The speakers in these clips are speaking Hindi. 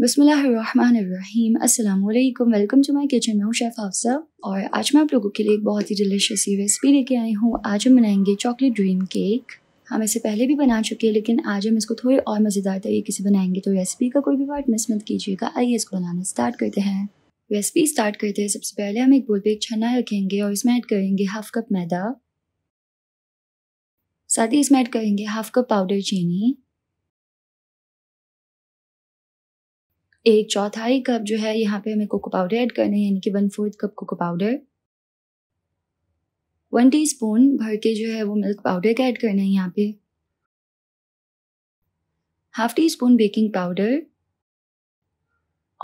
बसमीम अस्सलाम वेलकम टू माई किचन मैं हूँ शेफ़ हाफसा और आज मैं आप लोगों के लिए एक बहुत ही डिलीशियस ये रेसिपी लेके आई हूँ आज हम बनाएंगे चॉकलेट ड्रीम केक हम इसे पहले भी बना चुके हैं लेकिन आज हम इसको थोड़े और मज़ेदार तरीके से बनाएंगे तो रेसिपी का कोई भी पार्ट मिस मत कीजिएगा आइए इसको बनाना स्टार्ट करते हैं रेसिपी स्टार्ट करते हैं सबसे पहले हम एक बोल पे एक छन्ना रखेंगे और इसमें ऐड करेंगे हाफ कप मैदा साथ ही इसमें ऐड करेंगे हाफ कप पाउडर चीनी एक चौथाई कप जो है यहाँ पे हमें कोको पाउडर ऐड करना है यानी कि one fourth cup cocoa powder one teaspoon भर के जो है वो मिल्क पाउडर का ऐड करना है यहाँ पे half teaspoon baking powder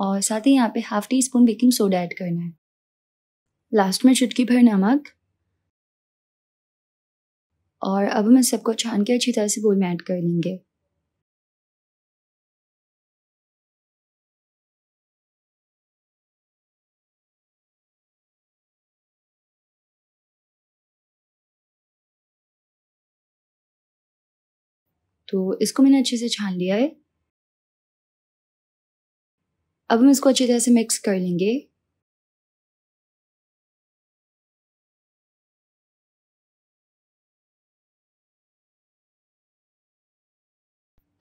और साथ ही यहाँ पे half teaspoon baking soda add करना है लास्ट में चुटकी भर नमक और अब हम सबको छान के अच्छी तरह से बोल में ऐड कर लेंगे तो इसको मैंने अच्छे से छान लिया है अब हम इसको अच्छी तरह से मिक्स कर लेंगे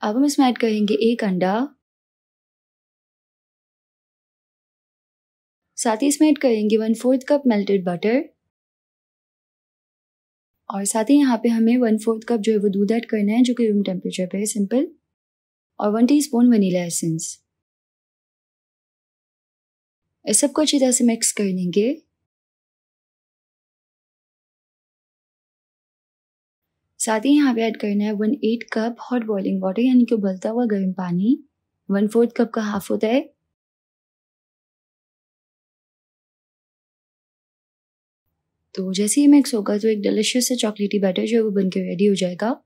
अब हम इसमें ऐड करेंगे एक अंडा साथ ही इसमें ऐड करेंगे one fourth cup melted butter और साथ ही यहाँ पे हमें वन फोर्थ कप जो है वो दूध ऐड करना है जो कि रूम टेम्परेचर पे है सिंपल और one teaspoon vanilla essence इस सबको अच्छी तरह से मिक्स कर लेंगे साथ ही यहाँ पे ऐड करना है one eight cup hot boiling water यानी कि उबलता हुआ गर्म पानी वन फोर्थ कप का हाफ होता है तो जैसे ही मिक्स होगा तो एक डिलिशियस से चॉकलेटी बैटर जो है वो बन के रेडी हो जाएगा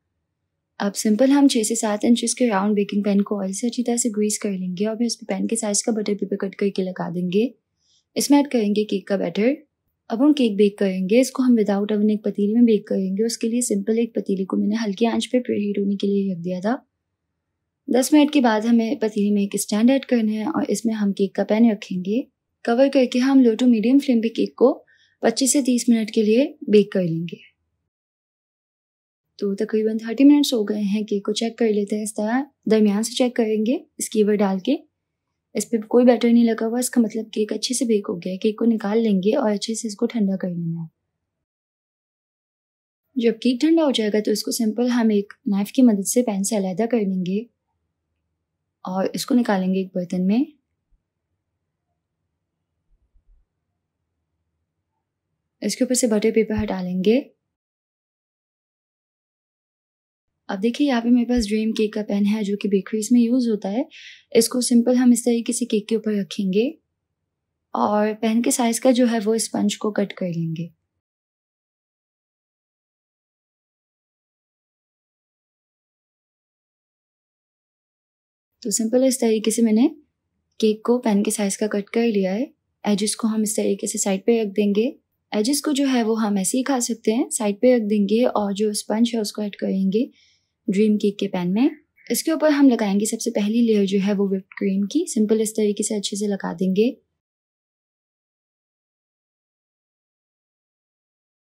अब सिंपल हम छः से सात इंच के राउंड बेकिंग पैन को ऑयल से अच्छी तरह से ग्रीस कर लेंगे और फिर उस पर पैन के साइज़ का बटर पेपर कट करके लगा देंगे इसमें ऐड करेंगे केक का बैटर अब हम केक बेक करेंगे इसको हम विदाउट अवन एक पतीली में बेक करेंगे उसके लिए सिंपल एक पतीली को मैंने हल्की आंच पे प्रीहीट होने के लिए रख दिया था दस मिनट के बाद हमें पतीली में एक स्टैंड ऐड करना है और इसमें हम केक का पैन रखेंगे कवर करके हम लो टू मीडियम फ्लेम पे केक को 25 से 30 मिनट के लिए बेक कर लेंगे तो तकरीबन 30 मिनट्स हो गए हैं केक को चेक कर लेते हैं इस तरह दरमियान से चेक करेंगे स्कीवर डाल के इस पर कोई बैटर नहीं लगा हुआ इसका मतलब केक अच्छे से बेक हो गया है केक को निकाल लेंगे और अच्छे से इसको ठंडा कर लेना है जब केक ठंडा हो जाएगा तो इसको सिंपल हम एक नाइफ़ की मदद से पैन से अलहदा कर लेंगे और इसको निकालेंगे एक बर्तन में इसके ऊपर से बटर पेपर हटा लेंगे अब देखिए यहाँ पे मेरे पास ड्रीम केक का पेन है जो कि बेकरीज में यूज़ होता है इसको सिंपल हम इस तरीके से केक के ऊपर रखेंगे और पेन के साइज़ का जो है वो स्पंज को कट कर लेंगे तो सिंपल इस तरीके से मैंने केक को पेन के साइज़ का कट कर लिया है एजिस को हम इस तरीके से साइड पे रख देंगे एजेस को जो है वो हम ऐसे ही खा सकते हैं साइड पे रख देंगे और जो स्पंज है उसको ऐड करेंगे ड्रीम केक के पैन में इसके ऊपर हम लगाएंगे सबसे पहली लेयर जो है वो विप्ड क्रीम की सिंपल इस तरीके से अच्छे से लगा देंगे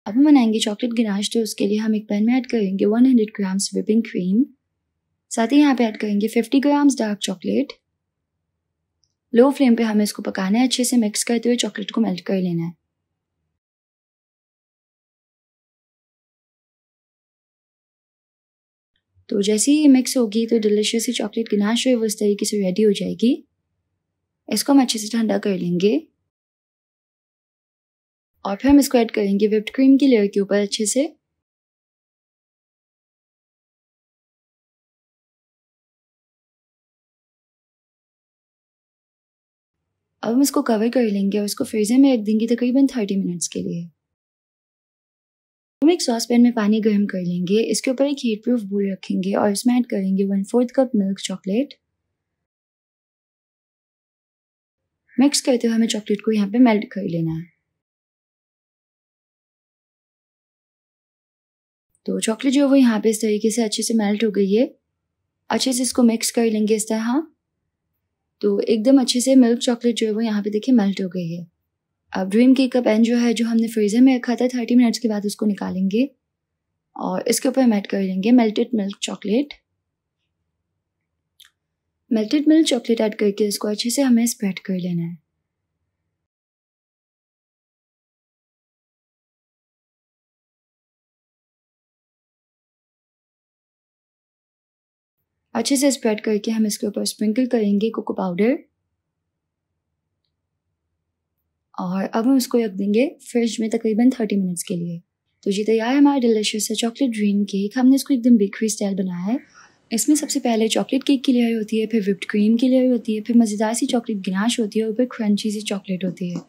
अब हम बनाएंगे चॉकलेट गिनाश तो उसके लिए हम एक पैन में ऐड करेंगे 100 ग्राम्स विपिंग क्रीम साथ ही यहाँ पे ऐड करेंगे 50 grams dark chocolate low flame पे हमें इसको पकाना है अच्छे से मिक्स करते हुए चॉकलेट को मेल्ट कर लेना है तो जैसे ही मिक्स होगी तो डिलिशियस सी चॉकलेट गिनाश जो है वो इस तरीके से रेडी हो जाएगी इसको हम अच्छे से ठंडा कर लेंगे और फिर हम इसको ऐड करेंगे विप्ड क्रीम की लेयर के ऊपर अच्छे से अब हम इसको कवर कर लेंगे और इसको फ्रीजर में रख देंगे तकरीबन थर्टी मिनट्स के लिए हम एक सॉस पैन में पानी गर्म कर लेंगे इसके ऊपर एक हीट प्रूफ बोल रखेंगे और इसमें ऐड करेंगे one fourth cup milk chocolate mix करते हुए हमें चॉकलेट को यहाँ पे मेल्ट कर लेना है तो चॉकलेट जो है वो यहाँ पे इस तरीके से अच्छे से मेल्ट हो गई है अच्छे से इसको मिक्स कर लेंगे इस तरह तो एकदम अच्छे से मिल्क चॉकलेट जो है वो यहाँ पे देखिए मेल्ट हो गई है अब ड्रीम केक का पैन जो है जो हमने फ्रीज़र में रखा था थर्टी मिनट्स के बाद उसको निकालेंगे और इसके ऊपर हम ऐड कर लेंगे melted milk chocolate melted milk chocolate add करके इसको अच्छे से हमें स्प्रेड कर लेना है अच्छे से स्प्रेड करके हम इसके ऊपर स्प्रिंकल करेंगे कोको पाउडर और अब हम इसको रख देंगे फ्रिज में तकरीबन थर्टी मिनट्स के लिए तो, तो ये तैयार है हमारा डिलिशियस है चॉकलेट ड्रीम केक हमने इसको एकदम बेकरी स्टाइल बनाया है इसमें सबसे पहले चॉकलेट केक की लेयर होती है फिर विप्ड क्रीम की लेयर होती है फिर मज़ेदार सी चॉकलेट गिनाश होती है और फिर क्रंची सी चॉकलेट होती है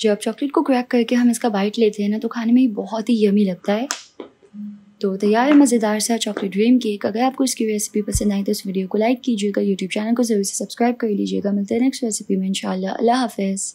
जब चॉकलेट को क्रैक करके हम इसका बाइट लेते हैं ना तो खाने में ही बहुत ही यमी लगता है तो तैयार मज़ेदार सा चॉकलेट ड्रीम केक अगर आपको इसकी रेसिपी पसंद आई तो इस वीडियो को लाइक कीजिएगा यूट्यूब चैनल को ज़रूर से सब्सक्राइब कर लीजिएगा मिलते हैं नेक्स्ट रेसिपी में इंशाल्लाह अल्लाह हाफिज़